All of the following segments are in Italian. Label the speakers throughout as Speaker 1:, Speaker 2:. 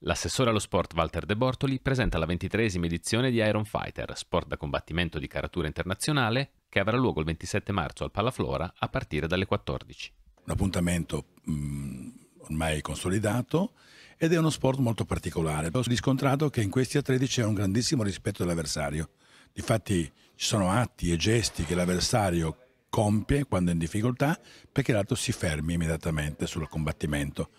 Speaker 1: L'assessore allo sport Walter De Bortoli presenta la ventitresima edizione di Iron Fighter, sport da combattimento di caratura internazionale, che avrà luogo il 27 marzo al Palaflora a partire dalle
Speaker 2: 14. Un appuntamento mh, mm, ormai consolidato ed è uno sport molto particolare. Ho riscontrato che in questi atleti c'è un grandissimo rispetto dell'avversario. Difatti ci sono atti e gesti che l'avversario compie quando è in difficoltà perché l'altro si fermi immediatamente sul combattimento.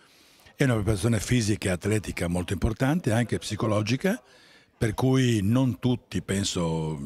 Speaker 2: È una preparazione fisica e atletica molto importante, anche psicologica, per cui non tutti, penso,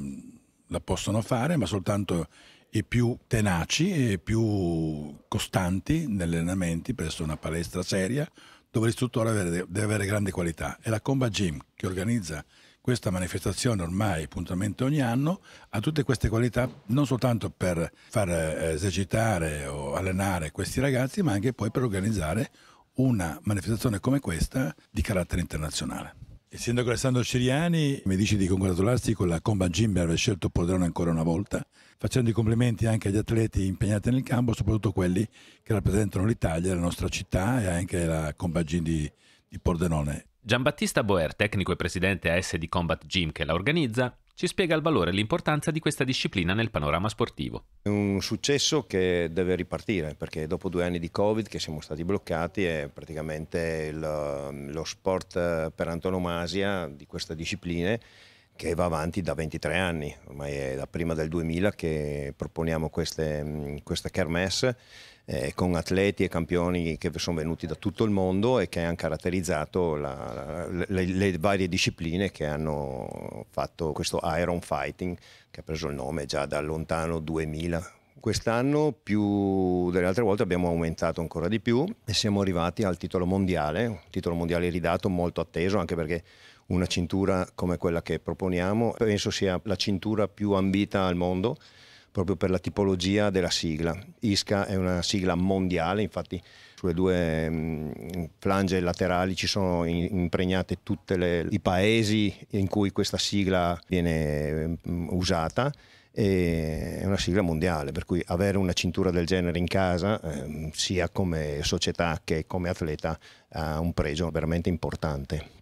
Speaker 2: la possono fare, ma soltanto i più tenaci e più costanti negli allenamenti presso una palestra seria dove l'istruttore deve avere grande qualità. E la Comba Gym, che organizza questa manifestazione ormai puntualmente ogni anno, ha tutte queste qualità non soltanto per far eh, esercitare o allenare questi ragazzi, ma anche poi per organizzare una manifestazione come questa di carattere internazionale. Il sindaco Alessandro Ciriani mi dice di congratularsi con la Comba Gym per aver scelto Polderone ancora una volta, facendo i complimenti anche agli atleti impegnati nel campo, soprattutto quelli che rappresentano l'Italia, la nostra città e anche la Comba Gym di, di Pordenone.
Speaker 1: Giambattista Boer, tecnico e presidente AS di Combat Gym che la organizza, ci spiega il valore e l'importanza di questa disciplina nel panorama sportivo.
Speaker 3: È un successo che deve ripartire perché dopo due anni di Covid che siamo stati bloccati è praticamente lo, lo sport per antonomasia di questa disciplina che va avanti da 23 anni, ormai è da prima del 2000 che proponiamo queste, mm, queste kermesse eh, con atleti e campioni che sono venuti da tutto il mondo e che hanno caratterizzato la, la, le, le, varie discipline che hanno fatto questo Iron Fighting che ha preso il nome già da lontano 2000. Quest'anno più delle altre volte abbiamo aumentato ancora di più e siamo arrivati al titolo mondiale, un titolo mondiale ridato molto atteso anche perché una cintura come quella che proponiamo penso sia la cintura più ambita al mondo proprio per la tipologia della sigla. ISCA è una sigla mondiale, infatti sulle due mh, mm, flange laterali ci sono impregnate tutti i paesi in cui questa sigla viene mh, mm, usata. è una sigla mondiale, per cui avere una cintura del genere in casa, eh, sia come società che come atleta, ha un pregio veramente
Speaker 1: importante.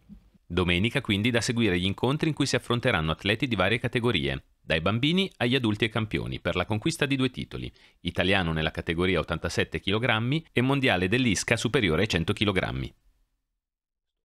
Speaker 1: Domenica quindi da seguire gli incontri in cui si affronteranno atleti di varie categorie, dai bambini agli adulti e campioni, per la conquista di due titoli, italiano nella categoria 87 kg e mondiale dell'ISCA superiore ai 100 kg.